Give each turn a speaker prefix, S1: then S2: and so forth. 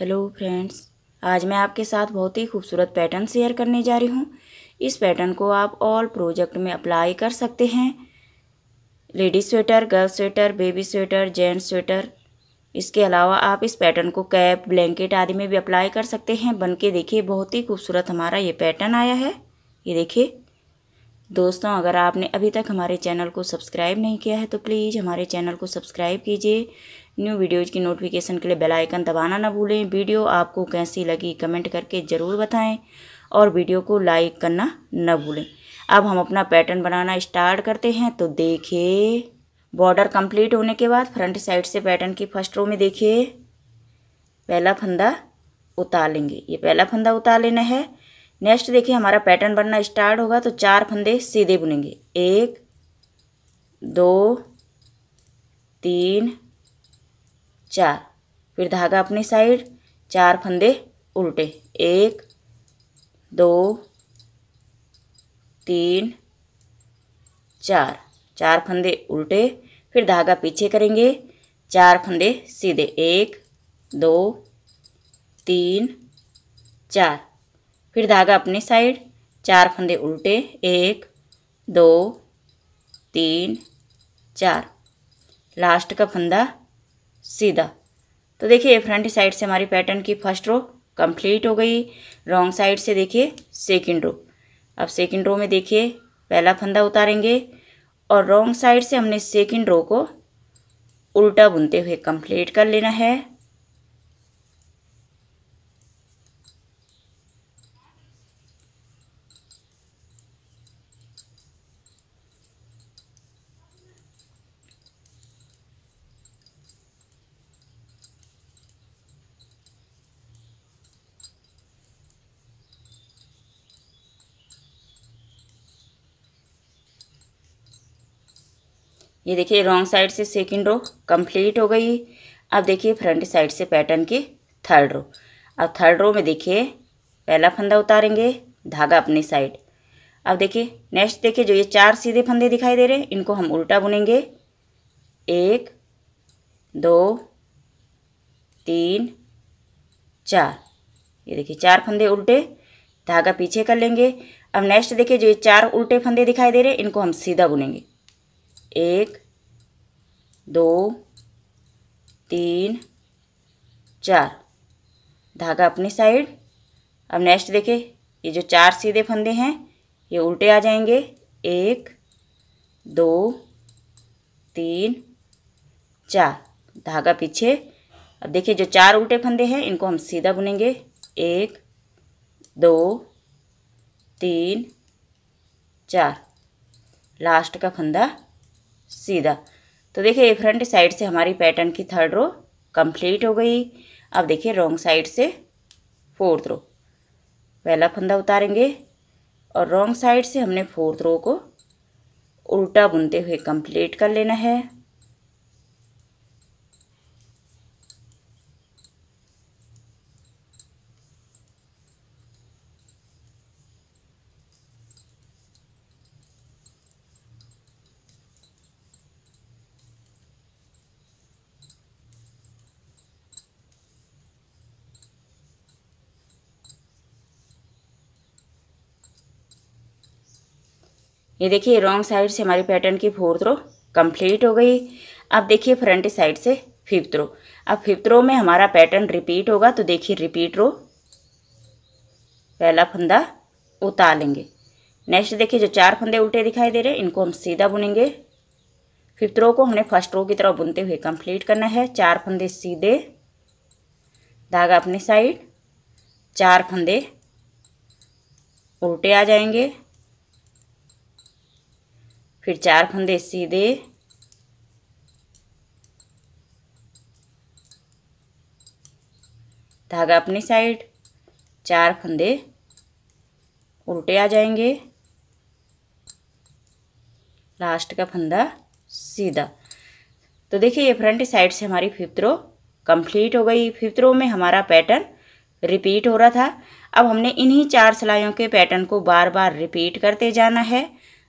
S1: hello friends आज मैं आपके साथ बहुत ही खूबसूरत पैटर्न शेयर करने जा रही हूँ इस पैटर्न को आप ऑल प्रोजेक्ट में अप्लाई कर सकते हैं ladies sweater girl sweater baby sweater gents sweater इसके अलावा आप इस पैटर्न को कैप ब्लैंकेट आदि में भी अप्लाई कर सकते हैं बन के देखिए बहुत ही खूबसूरत हमारा ये पैटर्न आया है ये देखिए दोस्तों अगर आपने अभी तक हमारे चैनल को सब्सक्राइब नहीं किया है तो प्लीज़ हमारे चैनल को सब्सक्राइब कीजिए न्यू वीडियोज़ की नोटिफिकेशन के लिए बेल आइकन दबाना ना भूलें वीडियो आपको कैसी लगी कमेंट करके ज़रूर बताएं और वीडियो को लाइक करना ना भूलें अब हम अपना पैटर्न बनाना स्टार्ट करते हैं तो देखिए बॉर्डर कंप्लीट होने के बाद फ्रंट साइड से पैटर्न की फर्स्ट रो में देखिए पहला फंदा उतार लेंगे ये पहला फंदा उतार लेना है नेक्स्ट देखिए हमारा पैटर्न बनना स्टार्ट होगा तो चार फंदे सीधे बुनेंगे एक दो तीन चार फिर धागा अपनी साइड चार फंदे उल्टे एक दो तीन चार चार फंदे उल्टे फिर धागा पीछे करेंगे चार फंदे सीधे एक दो तीन चार फिर धागा अपनी साइड चार फंदे उल्टे एक दो तीन चार लास्ट का फंदा सीधा तो देखिए फ्रंट साइड से हमारी पैटर्न की फर्स्ट रो कंप्लीट हो गई रॉन्ग साइड से देखिए सेकंड रो अब सेकंड रो में देखिए पहला फंदा उतारेंगे और रॉन्ग साइड से हमने सेकंड रो को उल्टा बुनते हुए कंप्लीट कर लेना है ये देखिए रॉन्ग साइड से सेकेंड रो कंप्लीट हो गई अब देखिए फ्रंट साइड से पैटर्न की थर्ड रो अब थर्ड रो में देखिए पहला फंदा उतारेंगे धागा अपनी साइड अब देखिए नेक्स्ट देखिए जो ये चार सीधे फंदे दिखाई दे रहे हैं इनको हम उल्टा बुनेंगे एक दो तीन चार ये देखिए चार फंदे उल्टे धागा पीछे कर लेंगे अब नेक्स्ट देखिए जो ये चार उल्टे फंदे दिखाई दे रहे हैं इनको हम सीधा बुनेंगे एक दो तीन चार धागा अपनी साइड अब नेक्स्ट देखें ये जो चार सीधे फंदे हैं ये उल्टे आ जाएंगे एक दो तीन चार धागा पीछे अब देखिए जो चार उल्टे फंदे हैं इनको हम सीधा बुनेंगे एक दो तीन चार लास्ट का फंदा सीधा तो देखिए फ्रंट साइड से हमारी पैटर्न की थर्ड रो कंप्लीट हो गई अब देखिए रॉन्ग साइड से फोर्थ रो पहला फंदा उतारेंगे और रॉन्ग साइड से हमने फोर्थ रो को उल्टा बुनते हुए कंप्लीट कर लेना है ये देखिए रॉन्ग साइड से हमारी पैटर्न की फोर्थ रो कंप्लीट हो गई अब देखिए फ्रंट साइड से फिफ्थ रो अब फिफ्थ रो में हमारा पैटर्न रिपीट होगा तो देखिए रिपीट रो पहला फंदा उतार लेंगे नेक्स्ट देखिए जो चार फंदे उल्टे दिखाई दे रहे हैं इनको हम सीधा बुनेंगे फिफ्थ रो को हमने फर्स्ट रो की तरह बुनते हुए कंप्लीट करना है चार फंदे सीधे धागा अपनी साइड चार फंदे उल्टे आ जाएंगे फिर चार फंदे सीधे धागा अपनी साइड चार फंदे उल्टे आ जाएंगे लास्ट का फंदा सीधा तो देखिए ये फ्रंट साइड से हमारी फिफ्थ रो कंप्लीट हो गई फिफ्थ रो में हमारा पैटर्न रिपीट हो रहा था अब हमने इन्हीं चार सिलाइयों के पैटर्न को बार बार रिपीट करते जाना है